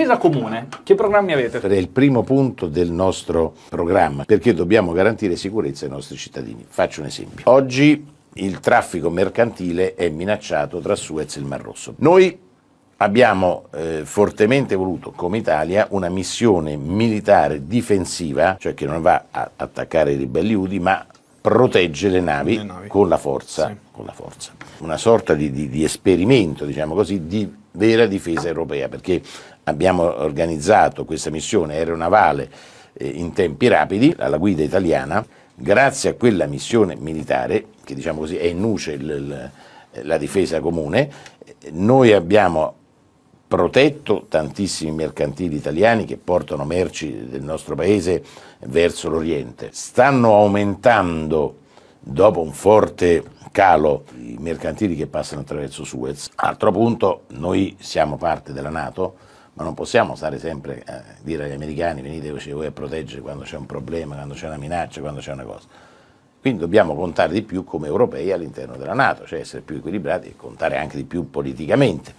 Spesa comune, che programmi avete? È il primo punto del nostro programma, perché dobbiamo garantire sicurezza ai nostri cittadini. Faccio un esempio. Oggi il traffico mercantile è minacciato tra Suez e il Mar Rosso. Noi abbiamo eh, fortemente voluto come Italia una missione militare difensiva, cioè che non va a attaccare i ribelli Udi, ma protegge le navi, le navi. Con, la forza, sì. con, la forza, Una sorta di, di, di esperimento, diciamo così, di vera difesa europea, perché abbiamo organizzato questa missione aeronavale eh, in tempi rapidi alla guida italiana, grazie a quella missione militare, che diciamo così è in nuce il, il, la difesa comune, noi abbiamo protetto tantissimi mercantili italiani che portano merci del nostro paese verso l'Oriente. Stanno aumentando, dopo un forte calo i mercantili che passano attraverso Suez. Altro punto, noi siamo parte della Nato, ma non possiamo stare sempre a eh, dire agli americani venite voi a proteggere quando c'è un problema, quando c'è una minaccia, quando c'è una cosa. Quindi dobbiamo contare di più come europei all'interno della Nato, cioè essere più equilibrati e contare anche di più politicamente.